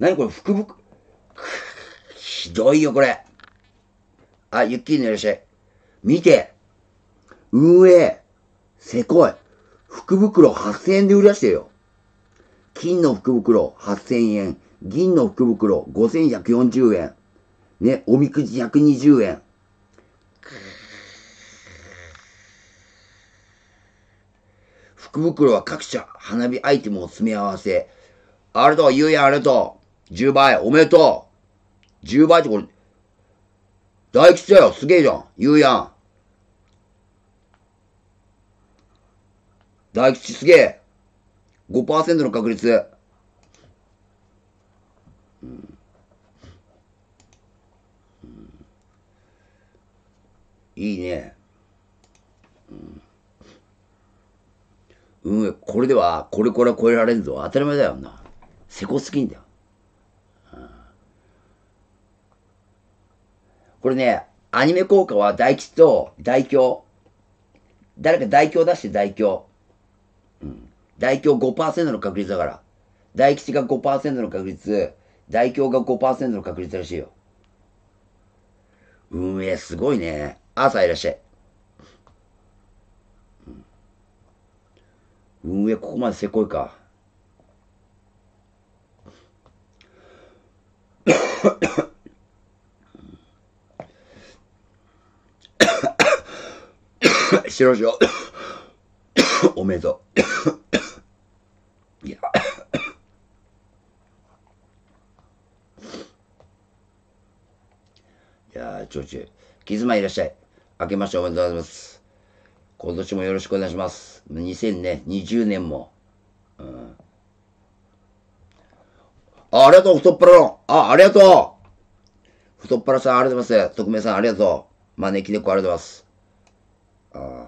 何これ福袋ひどいよ、これ。あ、ゆっきりいらっしゃい。見て。運営。せこい。福袋8000円で売り出してよ。金の福袋8000円。銀の福袋5140円。ね、おみくじ120円。福袋は各社花火アイテムを詰め合わせ。あると、ゆうやあると。10倍、おめでとう !10 倍ってこれ、大吉だよすげえじゃん言うやん大吉すげえ !5% の確率。うんうん、いいね。うん、これでは、これこれ超えられんぞ。当たり前だよな。せこすぎんだよ。これね、アニメ効果は大吉と大凶。誰か大凶出して大凶。うん。大凶5%の確率だから。大吉が5%の確率、大凶が5%の確率らしいよ。運営すごいね。朝いらっしゃい。運営ここまでせこいか。白状。おめでとう。いや。いやちょちょ。キズまいらっしゃい。明けましておめでとうございます。今年もよろしくお願いします。2020年も。うん。あ、ありがとう、太っ腹の。あ、ありがとう。太っ腹さん、ありがとうございます。特命さん、ありがとう。招き猫、ありがとうございます。あ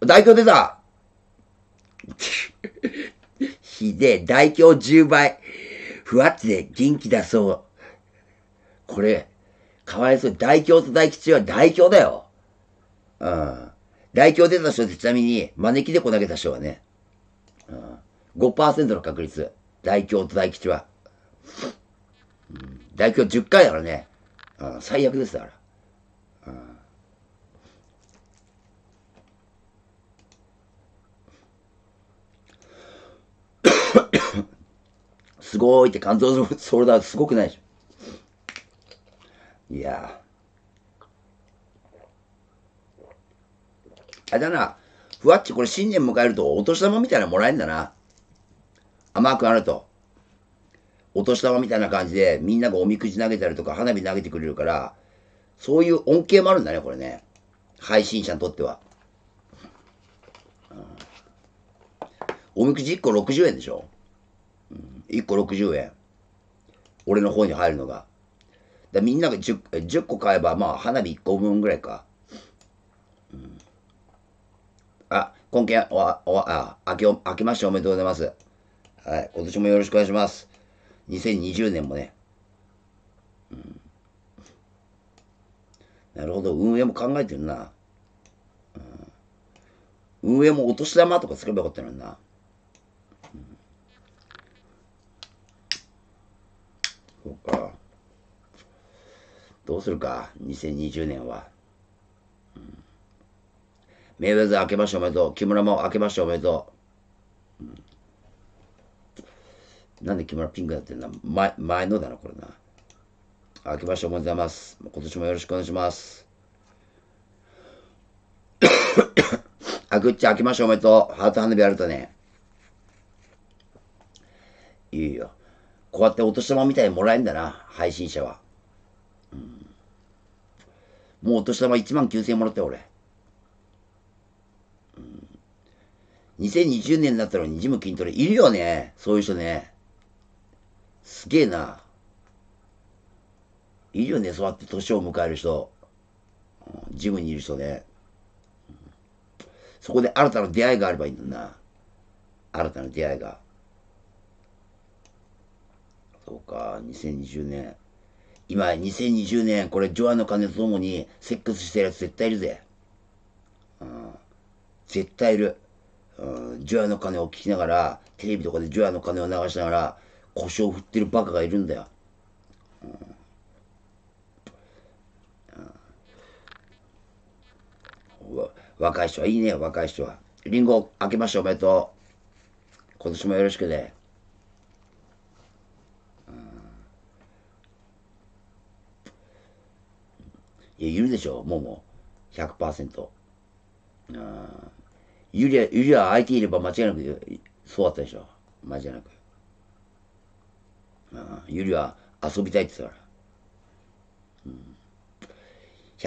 大凶出たひでえ、大凶10倍。ふわっちで元気出そう。これ、かわいそう。大凶と大吉は大凶だよ。うん。大凶出た人ってちなみに、招き猫投げた人はね、うん、5%の確率。大凶と大吉は。うん、大凶10回だからね。うん、最悪ですだから。すごいって感動する、それだ、すごくないでしょ。いやあれだな、ふわっちこれ新年迎えるとお年玉みたいなのもらえんだな。甘くなると。お年玉みたいな感じでみんながおみくじ投げたりとか花火投げてくれるから、そういう恩恵もあるんだね、これね。配信者にとっては。うん、おみくじ1個60円でしょ1個60円。俺の方に入るのが。だみんなが 10, 10個買えば、まあ、花火1個分ぐらいか。うん、あ、今件、お、お、あ、明け、明けましておめでとうございます。はい、今年もよろしくお願いします。2020年もね。うん、なるほど、運営も考えてるな。うん、運営もお年玉とかつけばよかったのにな。そうか。どうするか、2020年は。うん、メイウェザー明けましておめでとう。木村も明けましておめでとう。うん、なんで木村ピンクだってんだ前前のだな、これな。明けましておめでとうございます。今年もよろしくお願いします。あぐっちゃ明けましておめでとう。ハート花火あるとね。いいよ。こうやってお年玉みたいにもらえんだな、配信者は。うん、もうお年玉1万9000円もらったよ、俺。うん、2020年になったのにジム筋トレ。いるよね、そういう人ね。すげえな。いるよね、そうやって年を迎える人。ジムにいる人ね。そこで新たな出会いがあればいいんだな。新たな出会いが。そうか、2020年。今、2020年、これ、ジョアの金とともに、セックスしてるやつ絶対いるぜ。うん。絶対いる。うん、ジョアの鐘を聞きながら、テレビとかでジョアの鐘を流しながら、腰を振ってるバカがいるんだよ。うん。うん、若い人はいいね、若い人は。リンゴ、開けましょう、おめでとう。今年もよろしくね。いや、いるでしょ、もも。100%。うん。ゆりは、ゆりは相手いれば間違いなく、そうだったでしょ。間違いなく。うん。ゆりは遊びたいって言ったか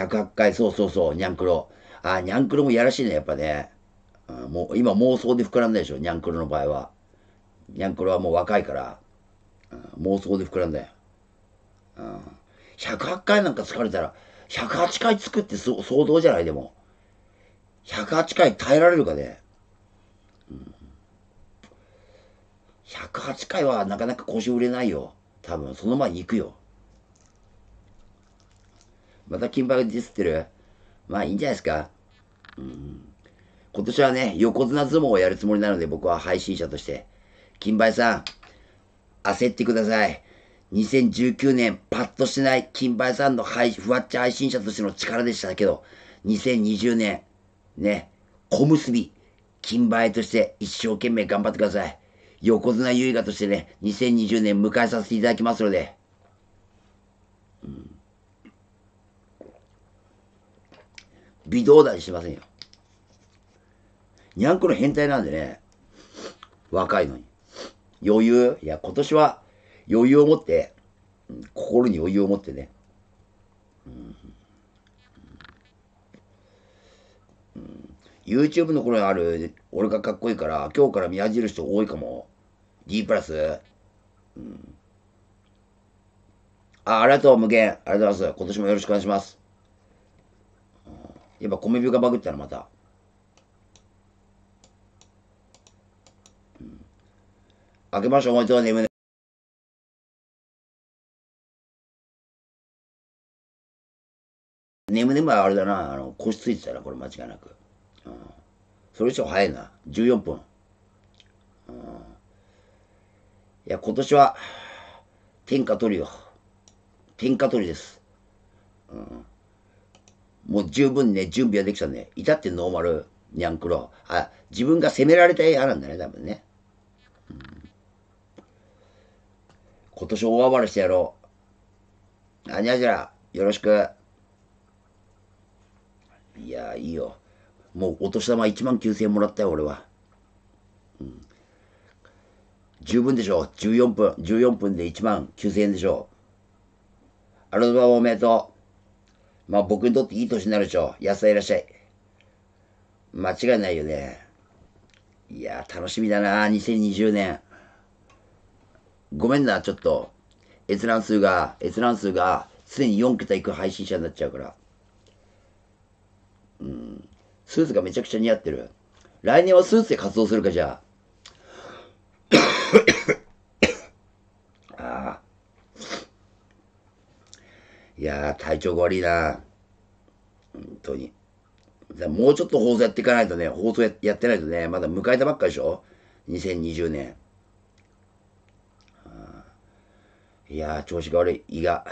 ら。うん。108回、そうそうそう、にゃんくろ。あ、にゃんくろもやらしいね、やっぱね。うん、もう、今妄想で膨らんだでしょ、にゃんくろの場合は。にゃんくろはもう若いから、うん、妄想で膨らんだよ。うん。108回なんか疲れたら、108回つくって相当じゃないでも。108回耐えられるかね。108回はなかなか腰売れないよ。多分、その前に行くよ。また金箔ディスってるまあいいんじゃないですか。うん。今年はね、横綱相撲をやるつもりなので僕は配信者として。金杯さん、焦ってください。2019年、パッとしない、金杯さんのふわっちゃ配信者としての力でしたけど、2020年、ね、小結び、金杯として一生懸命頑張ってください。横綱優雅としてね、2020年迎えさせていただきますので。うん。微動だにしませんよ。にゃんこの変態なんでね、若いのに。余裕いや、今年は余裕を持って、心に余裕を持ってね、うん、うん、YouTube の頃にある俺がかっこいいから今日から見始る人多いかも D プラス、うん、あありがとう無限ありがとうございます今年もよろしくお願いします、うん、やっぱ米ビュがバグったらまた、うん、明けましょう、おめでとうね眠でもあれだな、あの、腰ついてたな、これ間違いなく。うん。それ以上早いな。14分。うん。いや、今年は、天下取りよ。天下取りです。うん。もう十分ね、準備はできたね。至ってノーマル、ニャンクロ。あ、自分が責められたい派なんだね、多分ね。うん、今年大暴れしてやろう。何やじゃ、よろしく。いやいいよ。もうお年玉1万9000円もらったよ、俺は。うん。十分でしょ。14分、14分で1万9000円でしょ。アルバムおめでとう。まあ僕にとっていい年になるでしょ。安さいらっしゃい。間違いないよね。いや楽しみだな2020年。ごめんな、ちょっと。閲覧数が、閲覧数が、すでに4桁いく配信者になっちゃうから。うん、スーツがめちゃくちゃ似合ってる。来年はスーツで活動するか、じゃあ。ああ。いやー、体調が悪いな本当に。もうちょっと放送やっていかないとね、放送やってないとね、まだ迎えたばっかでしょ ?2020 年。いやー、調子が悪い。胃が。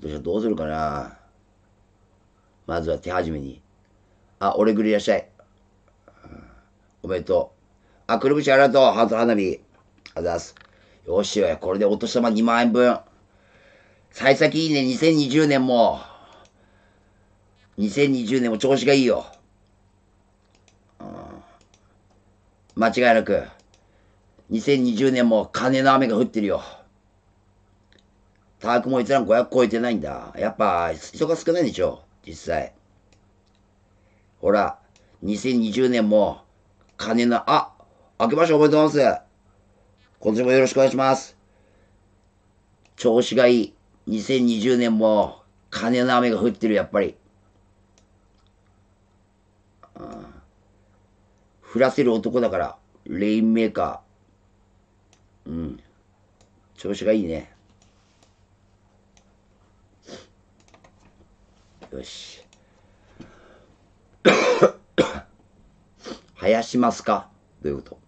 今年はどうするかな。まずは手始めに。あ、俺ぐりいらっしゃい。おめでとう。あ、くるぶしありがとう。ハート花火。あざす。よしよ、これでお年玉2万円分。幸先いいね、2020年も。2020年も調子がいいよ。うん、間違いなく、2020年も金の雨が降ってるよ。タークも一覧500超えてないんだ。やっぱ、人が少ないでしょ。実際。ほら、2020年も、金の、あ、明けましう、おめでとうございます。今年もよろしくお願いします。調子がいい。2020年も、金の雨が降ってる、やっぱり。うん、降らせる男だから、レインメーカー。うん。調子がいいね。よし。生やしますかどういうこと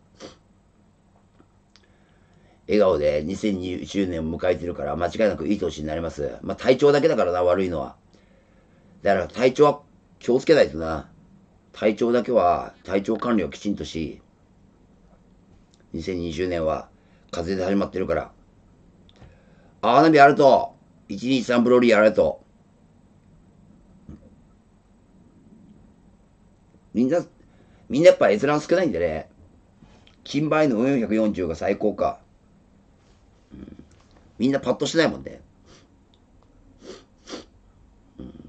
笑顔で2020年を迎えてるから間違いなくいい年になります。まあ体調だけだからな、悪いのは。だから体調は気をつけないとな。体調だけは、体調管理をきちんとし、2020年は風邪で始まってるから。アワナビあると、123ブロリーあると、みんな、みんなやっぱ閲覧少ないんでね、金梅の440が最高か。うん、みんなパッとしてないもんね。うん、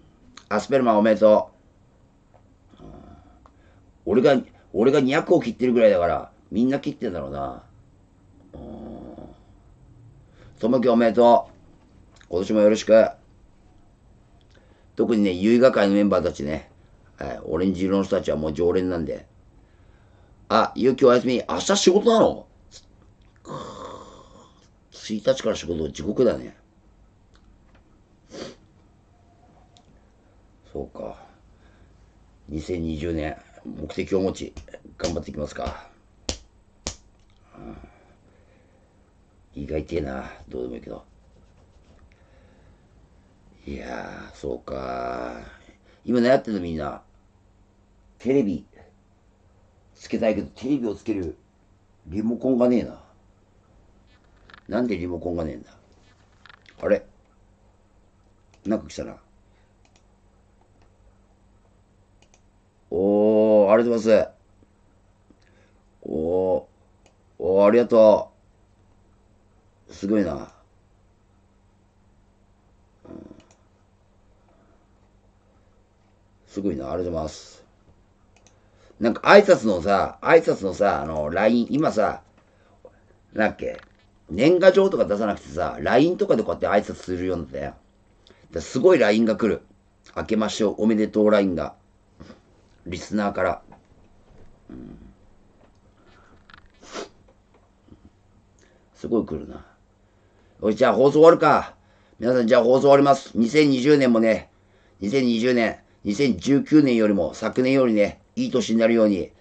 アスペルマンおめでとう、うん。俺が、俺が200を切ってるぐらいだから、みんな切ってんだろうな。ともきおめでとう。今年もよろしく。特にね、結ヶ会のメンバーたちね。えー、オレンジ色の人たちはもう常連なんで、あ、ゆうきお休み、明日仕事なの ?1 日から仕事地獄だね。そうか。2020年、目的を持ち、頑張っていきますか。意外てえな。どうでもいいけど。いやー、そうか今悩ってんのみんな。テレビ、つけたいけど、テレビをつけるリモコンがねえな。なんでリモコンがねえんだあれなんか来たな。おー、ありがとうございます。おー、おー、ありがとう。すごいな。すごいな、ありがとうございます。なんか挨拶のさ、挨拶のさ、あの、LINE、今さ、なんだっけ、年賀状とか出さなくてさ、LINE とかでこうやって挨拶するようになったよ。すごい LINE が来る。明けましょう、おめでとう LINE が。リスナーから。うん、すごい来るな。おい、じゃあ放送終わるか。皆さん、じゃあ放送終わります。2020年もね、2020年、2019年よりも昨年よりね、いい年になるように、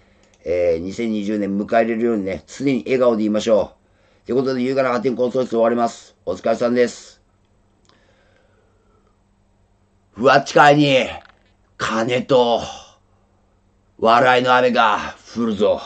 えー、2020年迎えれるようにね、常に笑顔でいましょう。ということで、優雅なンソール室終わります。お疲れさんです。ふわっちかいに、金と、笑いの雨が降るぞ。